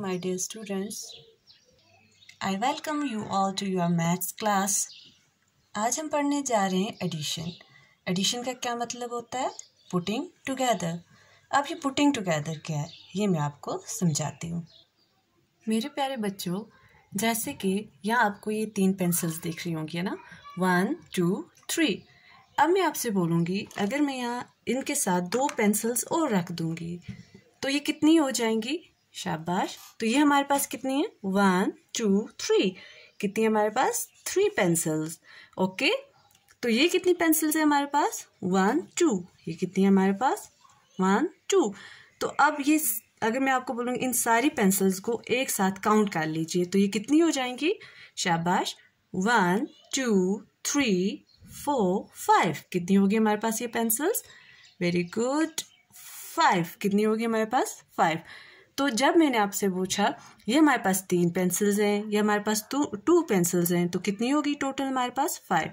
my dear students. I welcome you all to your maths class. आज हम पढ़ने जा रहे हैं एडिशन एडिशन का क्या मतलब होता है पुटिंग टुगेदर अब ये पुटिंग टुगेदर क्या है ये मैं आपको समझाती हूँ मेरे प्यारे बच्चों जैसे कि यहाँ आपको ये तीन पेंसिल्स दिख रही होंगी है ना वन टू थ्री अब मैं आपसे बोलूँगी अगर मैं यहाँ इनके साथ दो पेंसिल्स और रख दूँगी तो ये कितनी हो जाएंगी शाबाश तो ये हमारे पास कितनी है वन टू थ्री कितनी है हमारे पास थ्री पेंसिल्स ओके तो ये कितनी पेंसिल्स है हमारे पास वन टू ये कितनी है हमारे पास वन टू तो अब ये अगर मैं आपको बोलूँगी इन सारी पेंसिल्स को एक साथ काउंट कर लीजिए तो ये कितनी हो जाएंगी शाबाश one two three four five कितनी होगी हमारे पास ये पेंसिल्स वेरी गुड फाइव कितनी होगी हमारे पास फाइव तो जब मैंने आपसे पूछा ये हमारे पास तीन पेंसिल्स हैं ये हमारे पास टू टू पेंसिल्स हैं तो कितनी होगी टोटल हमारे पास फाइव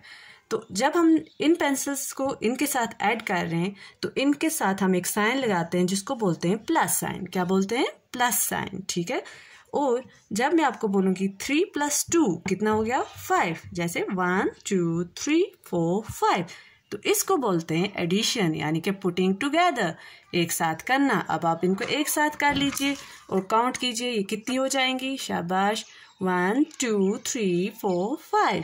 तो जब हम इन पेंसिल्स को इनके साथ ऐड कर रहे हैं तो इनके साथ हम एक साइन लगाते हैं जिसको बोलते हैं प्लस साइन क्या बोलते हैं प्लस साइन ठीक है और जब मैं आपको बोलूँगी थ्री प्लस टू कितना हो गया फाइव जैसे one two three four five तो इसको बोलते हैं एडिशन यानी कि पुटिंग टुगेदर एक साथ करना अब आप इनको एक साथ कर लीजिए और काउंट कीजिए ये कितनी हो जाएंगी शाबाश one two three four five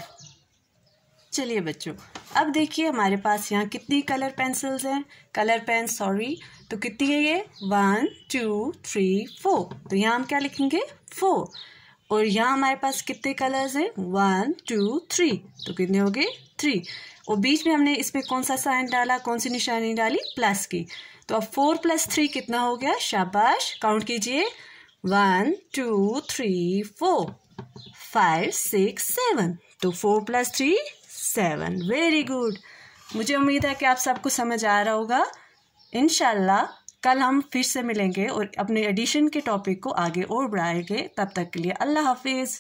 चलिए बच्चों अब देखिए हमारे पास यहाँ कितनी कलर पेंसिल्स हैं कलर पेन सॉरी तो कितनी है ये वन टू थ्री फोर तो यहाँ हम क्या लिखेंगे फोर और यहाँ हमारे पास कितने कलर्स हैं वन टू थ्री तो कितने हो गए थ्री और बीच में हमने इसमें कौन सा साइन डाला कौन सी निशानी डाली प्लस की तो अब फोर प्लस थ्री कितना हो गया शाबाश काउंट कीजिए one two three four five six seven तो four plus three seven very good मुझे उम्मीद है कि आप सबको समझ आ रहा होगा इनशाला कल हम फिर से मिलेंगे और अपने एडिशन के टॉपिक को आगे और बढ़ाएंगे तब तक के लिए अल्लाह हाफिज़